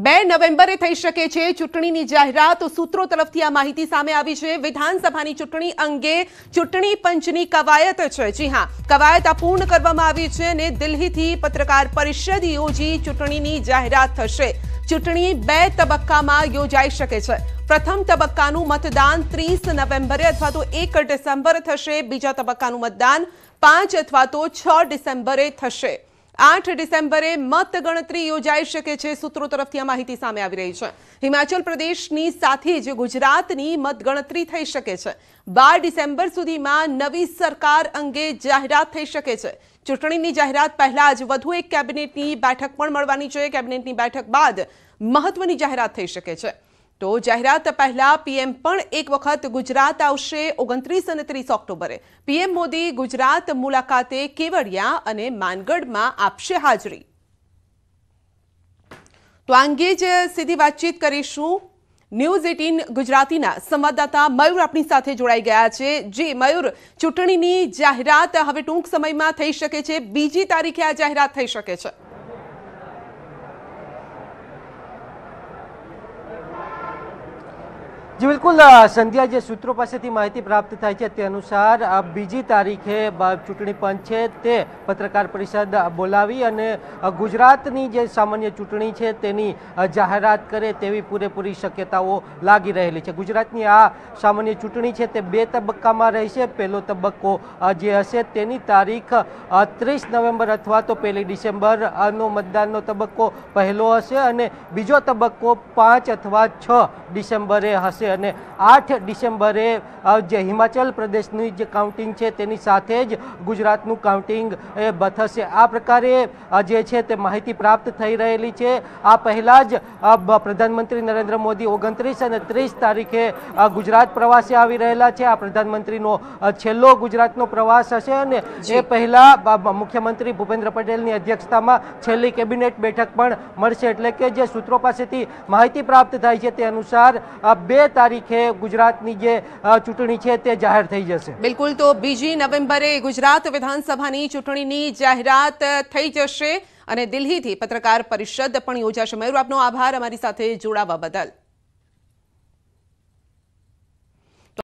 બે નવેમ્બરે થઈ શકે છે ચૂંટણીની જાહેરાત સૂત્રો તરફથી આ માહિતી સામે આવી છે વિધાનસભાની ચૂંટણી અંગે ચૂંટણી પંચની કવાયત છે જી હા કવાયતા પૂર્ણ કરવામાં આવી છે અને દિલ્હીથી પત્રકાર પરિષદ યોજી ચૂંટણીની જાહેરાત થશે ચૂંટણી બે તબક્કામાં યોજાઈ શકે છે પ્રથમ તબક્કાનું મતદાન 30 નવેમ્બરે અથવા તો 1 ડિસેમ્બર થશે બીજો તબક્કાનું મતદાન 5 અથવા તો 6 ડિસેમ્બરે થશે 8 ડિસેમ્બરે મતગણતરી યોજાઈ શકે છે સૂત્રો તરફથી આ માહિતી સામે આવી રહી છે હિમાચલ પ્રદેશની સાથે જ ગુજરાતની મતગણતરી થઈ શકે છે 12 ડિસેમ્બર સુધીમાં નવી સરકાર અંગે જાહેરાત થઈ શકે છે ચૂંટણીની જાહેરાત પહેલા જ વધુ એક કેબિનેટની બેઠક પણ મળવાની છે કેબિનેટની બેઠક બાદ મહત્વની જાહેરાત થઈ શકે છે તો જાહેરાત પહેલા पीएम પણ એક વખત ગુજરાત આવશે 29 અને 30 ઓક્ટોબરે पीएम મોદી ગુજરાત મુલાકાતે કેવડિયા અને માનગડમાં આવશે હાજરી તો અંગ્રેજી સીધી વાતચીત કરીશું న్యూઝ ઇન ગુજરાતીના સંવાદદાતા મયૂર આપની સાથે જોડાય ગયા છે જી મયૂર ચૂંટણીની જાહેરાત હવે ટૂંક સમયમાં થઈ શકે છે બીજી તારીખે જાહેરાત થઈ શકે છે જી બિલકુલ સંધ્યા જે સૂત્રો પાસેથી માહિતી પ્રાપ્ત થાય છે તે અનુસાર બીજી તારીખે ચૂંટણી પંચ છે તે પત્રકાર પરિષદ બોલાવી અને ગુજરાતની જે સામાન્ય ચૂંટણી છે તેની જાહેરાત કરે તેવી પૂરેપૂરી શક્યતાઓ લાગી રહેલી છે ગુજરાતની આ સામાન્ય ચૂંટણી છે તે બે તબક્કામાં રહેશે પહેલો તબક્કો જે હશે તેની તારીખ ત્રીસ નવેમ્બર અથવા તો પહેલી ડિસેમ્બરનો મતદાનનો તબક્કો પહેલો હશે અને બીજો તબક્કો પાંચ અથવા છ ડિસેમ્બરે હશે ને 8 ડિસેમ્બરે જે હિમાચલ પ્રદેશની જે કાઉન્ટિંગ છે તેની સાથે જ ગુજરાતનું કાઉન્ટિંગ બથસે આ प्रकारे આજે છે તે માહિતી પ્રાપ્ત થઈ રહેલી છે આ પહેલા જ પ્રધાનમંત્રી નરેન્દ્ર મોદી 29 અને 30 તારીખે ગુજરાત પ્રવાસી આવી રહેલા છે આ પ્રધાનમંત્રીનો છેલ્લો ગુજરાતનો પ્રવાસ હશે અને એ પહેલા મુખ્યમંત્રી ભુપેન્દ્ર પટેલની અધ્યક્ષતામાં છેલ્લી કેબિનેટ બેઠક પણ મળશે એટલે કે જે સૂત્રો પાસેથી માહિતી પ્રાપ્ત થઈ છે તે અનુસાર બે तारीखे गुजरातની જે ચૂંટણી છે તે જાહેર થઈ જશે બિલકુલ તો બીજી નવેમ્બરે ગુજરાત વિધાનસભાની ચૂંટણીની જાહેરાત થઈ જશે અને દિલ્હીથી પત્રકાર પરિષદ પણ યોજાશે મેરુ આપનો આભાર અમારી સાથે જોડાવા બદલ